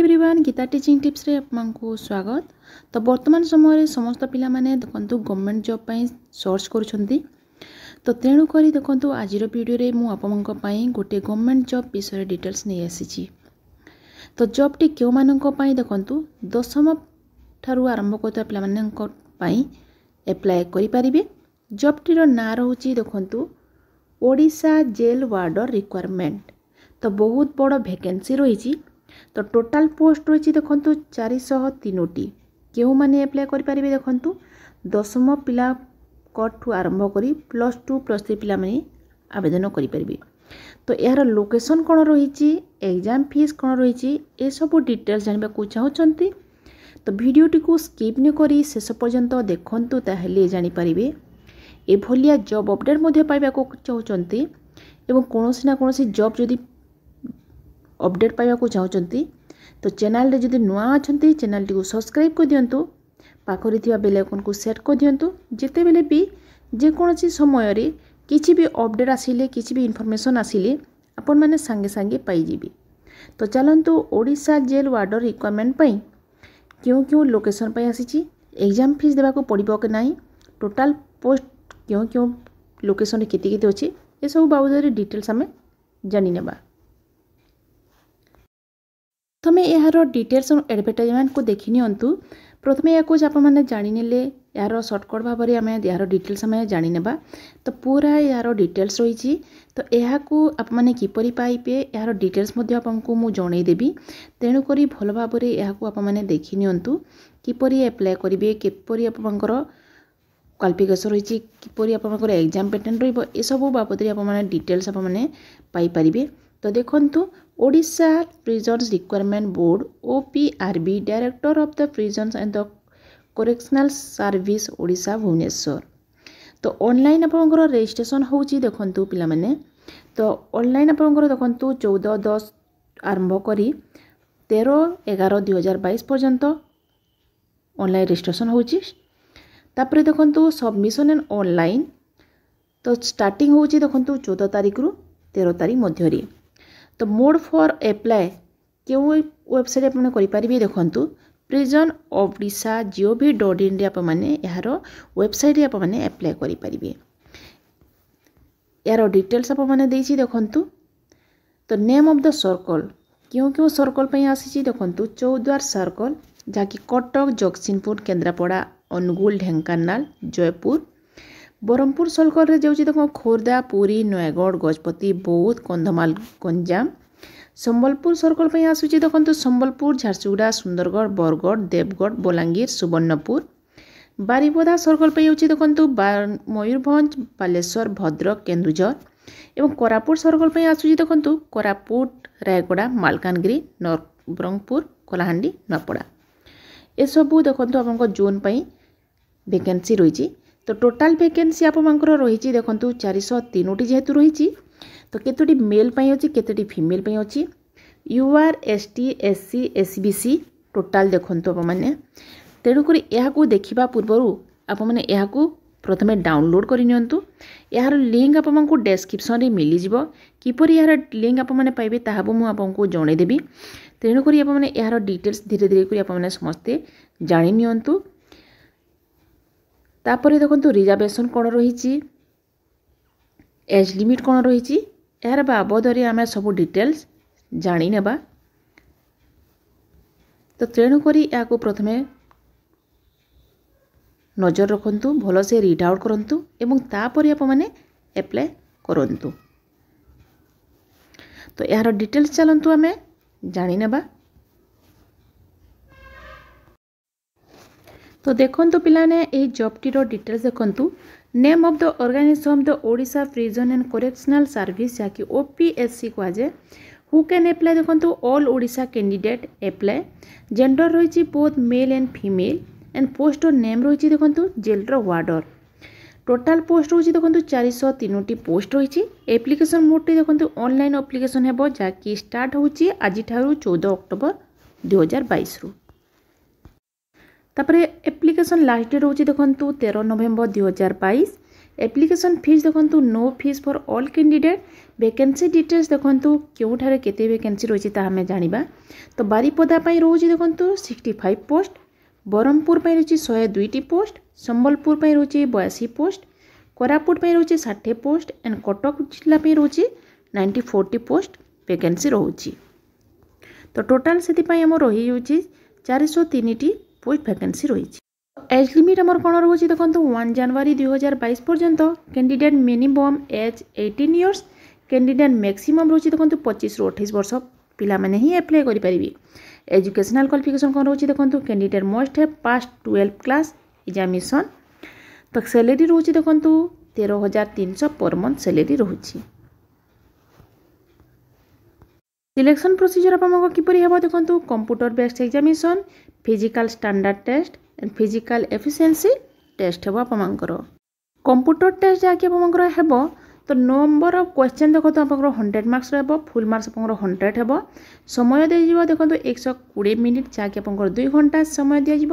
everyone Gita teaching ଟିପ୍ସରେ ଆପଣଙ୍କୁ ସ୍ୱାଗତ ତ ବର୍ତ୍ତମାନ ସମୟରେ ସମସ୍ତ ପିଲାମାନେ ଦେଖନ୍ତୁ ଗଭର୍ଣ୍ଣମେଣ୍ଟ ଜବ୍ ପାଇଁ ସର୍ଚ୍ଚ କରୁଛନ୍ତି ତ ତେଣୁକରି ଦେଖନ୍ତୁ ଆଜିର ଭିଡ଼ିଓରେ ମୁଁ ଆପଣଙ୍କ ପାଇଁ ଗୋଟିଏ ଗଭର୍ଣ୍ଣମେଣ୍ଟ ଜବ୍ ବିଷୟରେ ଡିଟେଲ୍ସ ନେଇ ଆସିଛି ତ ଜବ୍ଟି କେଉଁମାନଙ୍କ ପାଇଁ ଦେଖନ୍ତୁ ଦଶମ ଠାରୁ ଆରମ୍ଭ କରୁଥିବା ପିଲାମାନଙ୍କ ପାଇଁ ଆପ୍ଲାଏ କରିପାରିବେ ଜବ୍ଟିର ନାଁ ରହୁଛି ଦେଖନ୍ତୁ ଓଡ଼ିଶା ଜେଲ୍ ୱାର୍ଡ଼ର ରିକ୍ୱାରମେଣ୍ଟ ତ ବହୁତ ବଡ଼ ଭେକେନ୍ସି ରହିଛି তো ଟୋଟାଲ୍ ପୋଷ୍ଟ ରହିଛି ଦେଖନ୍ତୁ ଚାରିଶହ ତିନୋଟି କେଉଁମାନେ ଆପ୍ଲାଏ କରିପାରିବେ ଦେଖନ୍ତୁ ଦଶମ ପିଲା କଟ୍ଠୁ ଆରମ୍ଭ କରି ପ୍ଲସ୍ ଟୁ ପ୍ଲସ୍ ଥ୍ରୀ ପିଲାମାନେ ଆବେଦନ କରିପାରିବେ ତ ଏହାର ଲୋକେସନ୍ କ'ଣ ରହିଛି ଏକ୍ଜାମ୍ ଫିସ୍ କ'ଣ ରହିଛି ଏସବୁ ଡିଟେଲ୍ସ ଜାଣିବାକୁ ଚାହୁଁଛନ୍ତି ତ ଭିଡ଼ିଓଟିକୁ ସ୍କିପ୍ ନ କରି ଶେଷ ପର୍ଯ୍ୟନ୍ତ ଦେଖନ୍ତୁ ତାହେଲେ ଜାଣିପାରିବେ ଏଭଳିଆ ଜବ୍ ଅପଡ଼େଟ୍ ମଧ୍ୟ ପାଇବାକୁ ଚାହୁଁଛନ୍ତି ଏବଂ କୌଣସି ନା କୌଣସି ଜବ୍ ଯଦି ଅପଡ଼େଟ୍ ପାଇବାକୁ ଚାହୁଁଛନ୍ତି ତ ଚ୍ୟାନେଲ୍ରେ ଯଦି ନୂଆ ଅଛନ୍ତି ଚ୍ୟାନେଲ୍ଟିକୁ ସବସ୍କ୍ରାଇବ୍ କରିଦିଅନ୍ତୁ ପାଖରେ ଥିବା ବେଲ୍ ଆଇକନ୍କୁ ସେଟ୍ କରିଦିଅନ୍ତୁ ଯେତେବେଳେ ବି ଯେକୌଣସି ସମୟରେ କିଛି ବି ଅପଡ଼େଟ୍ ଆସିଲେ କିଛି ବି ଇନଫର୍ମେସନ୍ ଆସିଲେ ଆପଣମାନେ ସାଙ୍ଗେ ସାଙ୍ଗେ ପାଇଯିବେ ତ ଚାଲନ୍ତୁ ଓଡ଼ିଶା ଜେଲ୍ ୱାର୍ଡ଼ର ରିକ୍ୱାରମେଣ୍ଟ ପାଇଁ କେଉଁ କେଉଁ ଲୋକେସନ୍ ପାଇଁ ଆସିଛି ଏକ୍ଜାମ୍ ଫିସ୍ ଦେବାକୁ ପଡ଼ିବ କି ନାହିଁ ଟୋଟାଲ୍ ପୋଷ୍ଟ କେଉଁ କେଉଁ ଲୋକେସନ୍ରେ କେତେ କେତେ ଅଛି ଏସବୁ ବାବଦରେ ଡିଟେଲ୍ସ ଆମେ ଜାଣିନେବା ପ୍ରଥମେ ଏହାର ଡିଟେଲ୍ସ ଆଡ଼ଭର୍ଟାଇଜମେଣ୍ଟକୁ ଦେଖିନିଅନ୍ତୁ ପ୍ରଥମେ ୟାକୁ ଆପଣମାନେ ଜାଣିନେଲେ ଏହାର ସର୍ଟକଟ୍ ଭାବରେ ଆମେ ଏହାର ଡିଟେଲ୍ସ ଆମେ ଜାଣିନେବା ତ ପୁରା ଏହାର ଡିଟେଲ୍ସ ରହିଛି ତ ଏହାକୁ ଆପଣମାନେ କିପରି ପାଇବେ ଏହାର ଡିଟେଲ୍ସ ମଧ୍ୟ ଆପଣଙ୍କୁ ମୁଁ ଜଣାଇଦେବି ତେଣୁକରି ଭଲ ଭାବରେ ଏହାକୁ ଆପଣମାନେ ଦେଖିନିଅନ୍ତୁ କିପରି ଆପ୍ଲାଏ କରିବେ କିପରି ଆପଣଙ୍କର କ୍ୱାଲିଫିକେସନ୍ ରହିଛି କିପରି ଆପଣଙ୍କର ଏକ୍ଜାମ୍ ପ୍ୟାଟର୍ନ ରହିବ ଏସବୁ ବାବଦରେ ଆପଣମାନେ ଡିଟେଲ୍ସ ଆପଣମାନେ ପାଇପାରିବେ ତ ଦେଖନ୍ତୁ Odisha prisons recruitment board O P R B director of the prisons and the correctional service Odisha Bhubaneswar ତ ଅନଲାଇନ୍ ଆପଣଙ୍କର ରେଜିଷ୍ଟ୍ରେସନ୍ ହେଉଛି ଦେଖନ୍ତୁ ପିଲାମାନେ ତ ଅନଲାଇନ୍ ଆପଣଙ୍କର ଦେଖନ୍ତୁ ଚଉଦ ଦଶ ଆରମ୍ଭ କରି ତେର ଏଗାର ଦୁଇ ହଜାର ବାଇଶ ପର୍ଯ୍ୟନ୍ତ ଅନଲାଇନ୍ ରେଜିଷ୍ଟ୍ରେସନ୍ ହେଉଛି ତାପରେ ଦେଖନ୍ତୁ ସବମିସନ୍ ଆଣ୍ଡ ଅନଲାଇନ୍ ତ ଷ୍ଟାର୍ଟିଂ ହେଉଛି ଦେଖନ୍ତୁ ଚଉଦ ତାରିଖରୁ ତେର ତାରିଖ ମଧ୍ୟରେ ତ ମୋଡ଼୍ ଫର୍ ଆପ୍ଲାଏ କେଉଁ ୱେବସାଇଟ୍ ଆପଣ କରିପାରିବେ ଦେଖନ୍ତୁ prison Odisha G O V dot ଇନ୍ରେ ଆପଣମାନେ ଏହାର ୱେବସାଇଟ୍ରେ ଆପଣମାନେ ଆପ୍ଲାଏ କରିପାରିବେ ଏହାର ଡିଟେଲ୍ସ ଆପଣମାନେ ଦେଇଛି ଦେଖନ୍ତୁ ତ ନେମ୍ ଅଫ୍ ଦ ସର୍କଲ୍ କେଉଁ କେଉଁ ସର୍କଲ୍ ପାଇଁ ଆସିଛି ଦେଖନ୍ତୁ ଚୌଦ୍ୱାର ସର୍କଲ୍ ଯାହାକି କଟକ ଜଗତସିଂହପୁର କେନ୍ଦ୍ରାପଡ଼ା ଅନୁଗୁଳ ଢେଙ୍କାନାଳ ଜୟପୁର ବ୍ରହ୍ମପୁର ସଲକରରେ ଯାଉଛି ଦେଖ ଖୋର୍ଦ୍ଧା ପୁରୀ ନୟାଗଡ଼ ଗଜପତି ବୌଦ୍ଧ କନ୍ଧମାଳ ଗଞ୍ଜାମ ସମ୍ବଲପୁର ସର୍କଲ ପାଇଁ ଆସୁଛି ଦେଖନ୍ତୁ ସମ୍ବଲପୁର ଝାରସୁଗୁଡ଼ା ସୁନ୍ଦରଗଡ଼ ବରଗଡ଼ ଦେବଗଡ଼ ବଲାଙ୍ଗୀର ସୁବର୍ଣ୍ଣପୁର ବାରିପଦା ସର୍କଲ ପାଇଁ ହେଉଛି ଦେଖନ୍ତୁ ମୟୂରଭଞ୍ଜ ବାଲେଶ୍ୱର ଭଦ୍ରକ କେନ୍ଦୁଝର ଏବଂ କୋରାପୁଟ ସର୍କଲ ପାଇଁ ଆସୁଛି ଦେଖନ୍ତୁ କୋରାପୁଟ ରାୟଗଡ଼ା ମାଲକାନଗିରି ବ୍ରହ୍ମପୁର କଳାହାଣ୍ଡି ନୂଆପଡ଼ା ଏସବୁ ଦେଖନ୍ତୁ ଆପଣଙ୍କ ଜୋନ୍ ପାଇଁ ଭେକେନ୍ସି ରହିଛି ତ ଟୋଟାଲ୍ ଭ୍ୟାକେନ୍ସି ଆପଣମାନଙ୍କର ରହିଛି ଦେଖନ୍ତୁ ଚାରିଶହ ତିନୋଟି ଯେହେତୁ ରହିଛି ତ କେତୋଟି ମେଲ୍ ପାଇଁ ଅଛି କେତୋଟି ଫିମେଲ୍ ପାଇଁ ଅଛି U R S T S C S B C total ଦେଖନ୍ତୁ ଆପଣମାନେ ତେଣୁକରି ଏହାକୁ ଦେଖିବା ପୂର୍ବରୁ ଆପଣମାନେ ଏହାକୁ ପ୍ରଥମେ ଡାଉନଲୋଡ଼୍ କରିନିଅନ୍ତୁ ଏହାର ଲିଙ୍କ୍ ଆପଣଙ୍କୁ ଡେସ୍କ୍ରିପ୍ସନ୍ରେ ମିଳିଯିବ କିପରି ଏହାର ଲିଙ୍କ୍ ଆପଣମାନେ ପାଇବେ ତାହା ମୁଁ ଆପଣଙ୍କୁ ଜଣାଇଦେବି ତେଣୁକରି ଆପଣମାନେ ଏହାର ଡିଟେଲ୍ସ ଧୀରେ ଧୀରେ କରି ଆପଣମାନେ ସମସ୍ତେ ଜାଣିନିଅନ୍ତୁ ତାପରେ ଦେଖନ୍ତୁ ରିଜର୍ଭେସନ୍ କ'ଣ ରହିଛି ଏଜ୍ ଲିମିଟ୍ କ'ଣ ରହିଛି ଏହାର ବାବଦରେ ଆମେ ସବୁ ଡିଟେଲ୍ସ ଜାଣିନେବା ତ ତେଣୁକରି ଏହାକୁ ପ୍ରଥମେ ନଜର ରଖନ୍ତୁ ଭଲସେ ରିଡ୍ ଆଉଟ୍ କରନ୍ତୁ ଏବଂ ତାପରେ ଆପଣମାନେ ଆପ୍ଲାଏ କରନ୍ତୁ ତ ଏହାର ଡିଟେଲ୍ସ ଚାଲନ୍ତୁ ଆମେ ଜାଣିନେବା তো ଦେଖନ୍ତୁ ପିଲାମାନେ ଏହି ଜବ୍ଟିର ଡିଟେଲ୍ସ ଦେଖନ୍ତୁ name of the organisation the Odisha prison and correctional service ଯାହାକି ଓ ପି ଏସ୍ ସି କୁହାଯାଏ হু ক্যান অ্যাপ্লাই দেখুন all Odisha candidate apply gender রয়েছে both male and female and পোস্টর নেম রয়েছে দেখুন জেলর ওয়ার্ডর টোটাল পোস্ট রয়েছে দেখুন চারিশ তিনোটি পোস্ট রয়েছে আপ্লিকেসন মোডটি দেখুন অনলাইন আপ্লিকেসন হব যা কি স্টার্ট হচ্ছে আজিঠার চৌদ অক্টোবর দুই হাজার বাইশরু তাপরে এপ্লিকেশন লাস্ট ডেট হচ্ছে দেখুন তের নভেম্বর দুই হাজার বাইশ এপ্লিকেশন ফিজ দেখুন no fees for all candidate vacancy details দেখুন কেউঠার কেতে ভ্যাকেন্সি রয়েছে তা আমি জাঁবা তো বারিপদা রয়েছে দেখুন সিক্সটি ফাইভ পোস্ট ব্রহ্মপুর রয়েছে শহে দুইটি পোস্ট সম্বলপুর রয়েছে বয়াশি পোস্ট কোরাপুট রয়েছে ষাঠে পোস্ট এন্ড কটক জেলা রয়েছে নাইনটি ফোরটি পোস্ট ভ্যাকেন্সি রয়েছে তো টোটাল সেপাই আমার রয়েছে চারিশহ তিনটি পোস্ট ভ্যাকেন্সি রয়েছে এজ লিমিট আমার কোন রয়েছে দেখুন ওয়ান জানুয়ারি দুই হাজার বাইশ পর্যন্ত candidate minimum age eighteen years candidate maximum রয়েছে দেখুন পঁচিশ রু অঠাইশ বর্ষ পিলামানে ହିଁ ଆପ୍ଲାଏ କରିପାରିବେ ଏଜୁକେସନାଲ୍ କ୍ୱାଲିଫିକେସନ୍ କ'ଣ ରହୁଛି ଦେଖନ୍ତୁ candidate must have pass twelve class examination ତ স্যালারি ରହୁଛି ଦେଖନ୍ତୁ ତେର ହଜାର ତିନିଶହ ପର୍ ମନ୍ଥ স্যালারি ରହୁଛି ସିଲେକ୍ସନ୍ ପ୍ରୋସିଜର୍ ଆପଣଙ୍କ କିପରି ହେବ ଦେଖନ୍ତୁ computer based examination physical standard test and physical efficiency test ହେବ ଆପଣଙ୍କର କମ୍ପ୍ୟୁଟର ଟେଷ୍ଟ ଯାହାକି ଆପଣଙ୍କର ହେବ ତ ନମ୍ବର ଅଫ୍ କ୍ୱେଶ୍ଚନ୍ ଦେଖନ୍ତୁ ଆପଣଙ୍କର ହଣ୍ଡ୍ରେଡ଼ ମାର୍କସ୍ ରହିବ ଫୁଲ୍ ମାର୍କସ୍ ଆପଣଙ୍କର ହଣ୍ଡ୍ରେଡ଼ ହେବ ସମୟ ଦିଆଯିବ ଦେଖନ୍ତୁ ଏକଶହ କୋଡ଼ିଏ ମିନିଟ୍ ଯାହାକି ଆପଣଙ୍କର ଦୁଇ ଘଣ୍ଟା ସମୟ ଦିଆଯିବ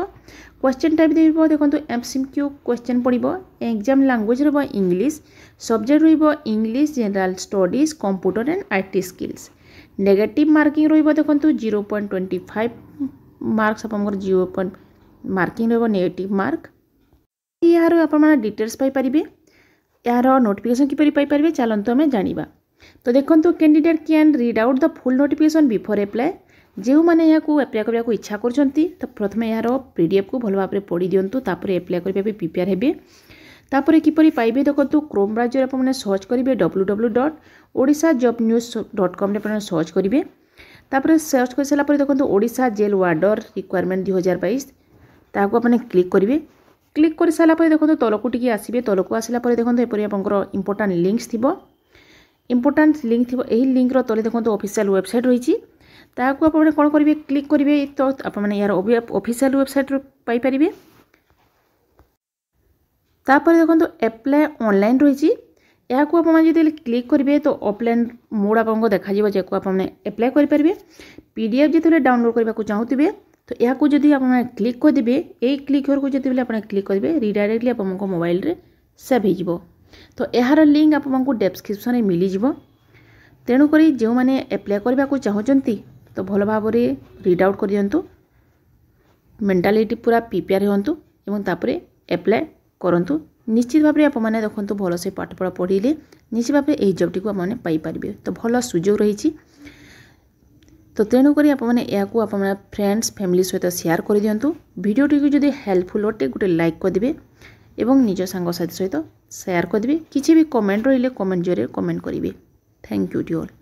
କ୍ୱେଶ୍ଚନ୍ ଟାଇପ୍ ଦେଇବ ଦେଖନ୍ତୁ ଏମ୍ ସିମ୍ କ୍ୟୁ କ୍ୱେଶ୍ଚନ୍ ପଡ଼ିବ ଏକ୍ଜାମ୍ ଲାଙ୍ଗୁଏଜ୍ ରହିବ ଇଂଲିଶ ସବଜେକ୍ଟ ରହିବ English general studies computer and I T skills negative marking ରହିବ ଦେଖନ୍ତୁ zero point twenty five marks ଆପଣଙ୍କର ଜିରୋ ପଏଣ୍ଟ ମାର୍କିଂ ରହିବ ନେଗେଟିଭ୍ ମାର୍କ ଏହାର ଆପଣମାନେ ଡିଟେଲ୍ସ ପାଇପାରିବେ ଏହାର ନୋଟିଫିକେସନ୍ କିପରି ପାଇପାରିବେ ଚାଲନ୍ତୁ ଆମେ ଜାଣିବା ତ ଦେଖନ୍ତୁ candidate can read out the full notification before apply ଯେଉଁମାନେ ଏହାକୁ ଆପ୍ଲାଏ କରିବାକୁ ଇଚ୍ଛା କରୁଛନ୍ତି ତ ପ୍ରଥମେ ଏହାର ପିଡ଼ିଏଫ୍କୁ ଭଲ ଭାବରେ ପଢ଼ି ଦିଅନ୍ତୁ ତାପରେ ଆପ୍ଲାଏ କରିବା ପାଇଁ ପ୍ରିପେୟାର ହେବେ তাপরে কিপরি পাইবে দেখন্তু ক্রোম ব্রাউজর আপনার সর্চ করবে W W dot Odisha job news dot com আপনার সর্চ করবে তাপরে সর্চ করে সারা পরে দেখুন ওড়শা জেল ওয়ার্ডর রিকোয়ারমেন্ট দুই হাজার বাইশ তাহলে আপনার ক্লিক করবে ক্লিক করে সারা পরে দেখুন তলক টিকি আসবে তলক আসলা পরে দেখুন এপরি আপনার ইম্পর্টাট লিঙ্কস থাকবে ইম্পর্টাট লিঙ্ক থাকবে এই লিঙ্কর তলে দেখুন অফিসিয়াল ওয়েবসাইট রয়েছে ତାହାକୁ আপনার কম করবে ক্লিক করবে তো আপনার মানে ইয়ার অফিসিয়াল ওয়েবসাইট পাইপারে তাপরে দেখুন আপ্লাই অনলাইন রয়েছে ଏହାକୁ ଆପଣ ଯଦି କ୍ଲିକ୍ କରିବେ ତ ଅଫ୍ଲାଇନ୍ ମୋଡ଼ ଆପଣଙ୍କୁ ଦେଖାଯିବ ଯାହାକୁ ଆପଣମାନେ ଆପ୍ଲାଏ କରିପାରିବେ ପି ଡି ଏଫ୍ ଯେତେବେଳେ ଡାଉନଲୋଡ଼୍ କରିବାକୁ ଚାହୁଁଥିବେ ତ ଏହାକୁ ଯଦି ଆପଣମାନେ କ୍ଲିକ୍ କରିଦେବେ ଏଇ କ୍ଲିକ୍ ଘରକୁ ଯେତେବେଳେ ଆପଣ କ୍ଲିକ୍ କରିବେ ରିଡାଇରେକ୍ଟଲି ଆପଣଙ୍କ ମୋବାଇଲରେ ସେଭ୍ ହେଇଯିବ ତ ଏହାର ଲିଙ୍କ୍ ଆପଣଙ୍କୁ ଡେସ୍କ୍ରିପ୍ସନ୍ରେ ମିଳିଯିବ ତେଣୁକରି ଯେଉଁମାନେ ଆପ୍ଲାଏ କରିବାକୁ ଚାହୁଁଛନ୍ତି ତ ଭଲ ଭାବରେ ରିଡ୍ ଆଉଟ୍ କରିଦିଅନ୍ତୁ ମେଣ୍ଟାଲିଟି ପୁରା ପ୍ରିପେୟାର ହୁଅନ୍ତୁ ଏବଂ ତାପରେ ଆପ୍ଲାଏ କରନ୍ତୁ ନିଶ୍ଚିତ ଭାବରେ ଆପଣମାନେ ଦେଖନ୍ତୁ ଭଲସେ ପାଠପଢ଼ା ପଢ଼ିଲେ ନିଶ୍ଚିତ ଭାବରେ ଏହି ଜବ୍ଟିକୁ ଆପଣମାନେ ପାଇପାରିବେ ତ ଭଲ ସୁଯୋଗ ରହିଛି ତ ତେଣୁକରି ଆପଣମାନେ ଏହାକୁ ଆପଣମାନେ ଫ୍ରେଣ୍ଡସ୍ ଫ୍ୟାମିଲି ସହିତ ସେୟାର କରିଦିଅନ୍ତୁ ଭିଡ଼ିଓଟିକୁ ଯଦି ହେଲ୍ପଫୁଲ୍ ଅଟେ ଗୋଟେ ଲାଇକ୍ କରିଦେବେ ଏବଂ ନିଜ ସାଙ୍ଗସାଥି ସହିତ ସେୟାର କରିଦେବେ କିଛି ବି କମେଣ୍ଟ ରହିଲେ କମେଣ୍ଟ ଜରିଆରେ କମେଣ୍ଟ କରିବେ ଥ୍ୟାଙ୍କ ୟୁ ଡି ଅଲ୍